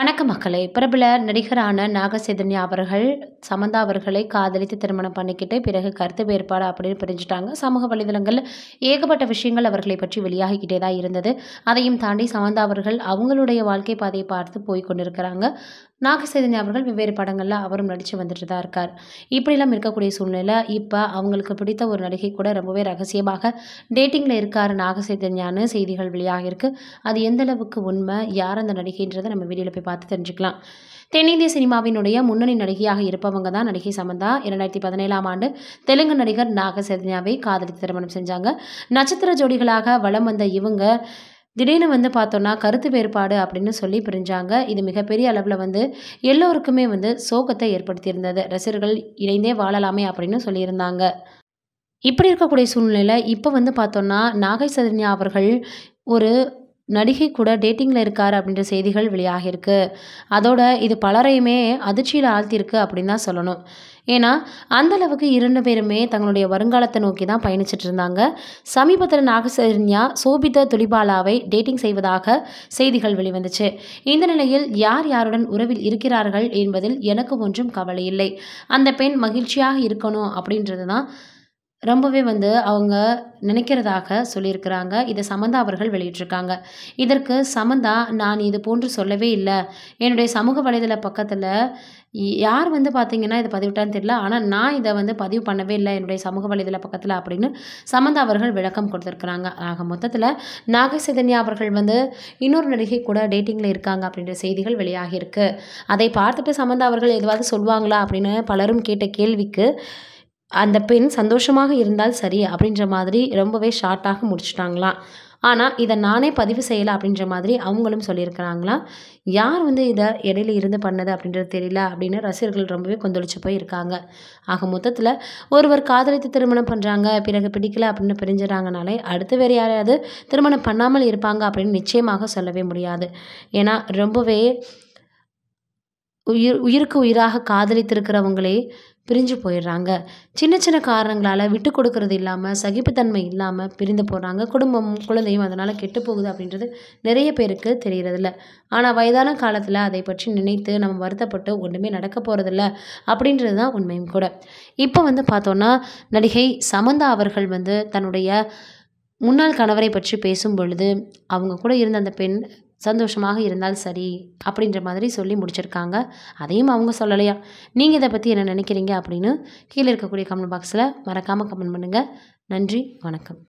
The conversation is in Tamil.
வணக்க மக்களை பிரபல நடிகரான நாகசைதன்யா அவர்கள் சமந்தா அவர்களை காதலித்து திருமணம் பண்ணிக்கிட்டு பிறகு கருத்து வேறுபாடு அப்படின்னு பிரிஞ்சுட்டாங்க சமூக வலைதளங்களில் ஏகப்பட்ட விஷயங்கள் அவர்களை பற்றி வெளியாகிக்கிட்டே தான் இருந்தது அதையும் தாண்டி சமந்தா அவர்கள் அவங்களுடைய வாழ்க்கை பாதையை பார்த்து போய் கொண்டிருக்கிறாங்க நாகசைதன்யா அவர்கள் வெவ்வேறு படங்களில் அவரும் நடித்து வந்துட்டு தான் இருக்கார் இப்படிலாம் இருக்கக்கூடிய சூழ்நிலை இப்போ அவங்களுக்கு பிடித்த ஒரு நடிகை கூட ரொம்பவே ரகசியமாக டேட்டிங்கில் இருக்கார் நாகசைதன்யான்னு செய்திகள் வெளியாகிருக்கு அது எந்த அளவுக்கு உண்மை யார் அந்த நடிகைன்றதை நம்ம வீடியோவில் போய் பார்த்து தெரிஞ்சுக்கலாம் தென்னிந்திய சினிமாவினுடைய முன்னணி நடிகையாக இருப்பவங்க தான் நடிகை சமந்தா இரண்டாயிரத்தி பதினேழாம் ஆண்டு தெலுங்கு நடிகர் நாகசைதன்யாவை காதலித்து திருமணம் செஞ்சாங்க நட்சத்திர ஜோடிகளாக வளம் வந்த இவங்க திடீர்னு வந்து பார்த்தோன்னா கருத்து வேறுபாடு அப்படின்னு சொல்லி பிரிஞ்சாங்க இது மிகப்பெரிய அளவில் வந்து எல்லோருக்குமே வந்து சோகத்தை ஏற்படுத்தியிருந்தது ரசிகர்கள் இணைந்தே வாழலாமே அப்படின்னு சொல்லியிருந்தாங்க இப்படி இருக்கக்கூடிய சூழ்நிலையில் இப்போ வந்து பார்த்தோன்னா நாகை சதன்யா அவர்கள் ஒரு நடிகை கூட டேட்டிங்கில் இருக்கார் அப்படின்ற செய்திகள் வெளியாகிருக்கு அதோட இது பலரையுமே அதிர்ச்சியில் ஆழ்த்தியிருக்கு அப்படின்னு தான் சொல்லணும் ஏன்னா அந்தளவுக்கு இரண்டு பேருமே தங்களுடைய வருங்காலத்தை நோக்கி தான் பயணிச்சுட்டு இருந்தாங்க சமீபத்தில் நாகசரண்யா சோபித துலிபாலாவை டேட்டிங் செய்வதாக செய்திகள் வெளிவந்துச்சு இந்த நிலையில் யார் யாருடன் உறவில் இருக்கிறார்கள் என்பதில் எனக்கு ஒன்றும் கவலை இல்லை அந்த பெண் மகிழ்ச்சியாக இருக்கணும் அப்படின்றது தான் ரொம்பவே வந்து அவங்க நினைக்கிறதாக சொல்லியிருக்கிறாங்க இதை சமந்தா அவர்கள் வெளியிட்டிருக்காங்க இதற்கு சமந்தா நான் இது போன்று சொல்லவே இல்லை என்னுடைய சமூக வலைதள பக்கத்தில் யார் வந்து பார்த்தீங்கன்னா இதை பதிவிட்டான்னு தெரியல ஆனால் நான் இதை வந்து பதிவு பண்ணவே இல்லை என்னுடைய சமூக வலைதள பக்கத்தில் அப்படின்னு சமந்தா அவர்கள் விளக்கம் கொடுத்துருக்குறாங்க ஆக மொத்தத்தில் நாகை சைதன்யா அவர்கள் வந்து இன்னொரு நடிகை கூட டேட்டிங்கில் இருக்காங்க அப்படின்ற செய்திகள் வெளியாகியிருக்கு அதை பார்த்துட்டு சமந்தா அவர்கள் எதுவாவது சொல்லுவாங்களா அப்படின்னு பலரும் கேட்ட கேள்விக்கு அந்த பெண் சந்தோஷமாக இருந்தால் சரி அப்படின்ற மாதிரி ரொம்பவே ஷார்ட்டாக முடிச்சுட்டாங்களாம் ஆனால் இதை நானே பதிவு செய்யலை அப்படின்ற மாதிரி அவங்களும் சொல்லியிருக்கிறாங்களாம் யார் வந்து இதை இடையில இருந்து பண்ணது அப்படின்றது தெரியல அப்படின்னு ரசிகர்கள் ரொம்பவே கொந்தளிச்சு போய் இருக்காங்க ஆக மொத்தத்தில் ஒருவர் காதலித்து திருமணம் பண்ணுறாங்க பிறகு பிடிக்கல அப்படின்னு பிரிஞ்சுறாங்கனாலே அடுத்து வேறு யாரையாவது திருமணம் பண்ணாமல் இருப்பாங்க அப்படின்னு நிச்சயமாக சொல்லவே முடியாது ஏன்னா ரொம்பவே உயிர் உயிருக்கு உயிராக காதலித்திருக்கிறவங்களே பிரிஞ்சு போயிடுறாங்க சின்ன சின்ன காரணங்களால் விட்டு கொடுக்கறது இல்லாமல் சகிப்புத்தன்மை இல்லாமல் பிரிந்து போகிறாங்க குடும்பம் குழந்தையும் அதனால் கெட்டு போகுது அப்படின்றது நிறைய பேருக்கு தெரிகிறதில்ல ஆனால் வயதான காலத்தில் அதை பற்றி நினைத்து நம்ம வருத்தப்பட்டு ஒன்றுமே நடக்க போகிறதில்ல அப்படின்றது தான் உண்மையும் கூட இப்போ வந்து பார்த்தோன்னா நடிகை சமந்தா அவர்கள் வந்து தன்னுடைய முன்னாள் கணவரை பற்றி பேசும் பொழுது அவங்க கூட இருந்த அந்த பெண் சந்தோஷமாக இருந்தால் சரி அப்படின்ற மாதிரி சொல்லி முடிச்சிருக்காங்க அதையும் அவங்க சொல்லலையா நீங்கள் இதை பற்றி என்ன நினைக்கிறீங்க அப்படின்னு கீழே இருக்கக்கூடிய கமெண்ட் பாக்ஸில் மறக்காமல் கமெண்ட் பண்ணுங்கள் நன்றி வணக்கம்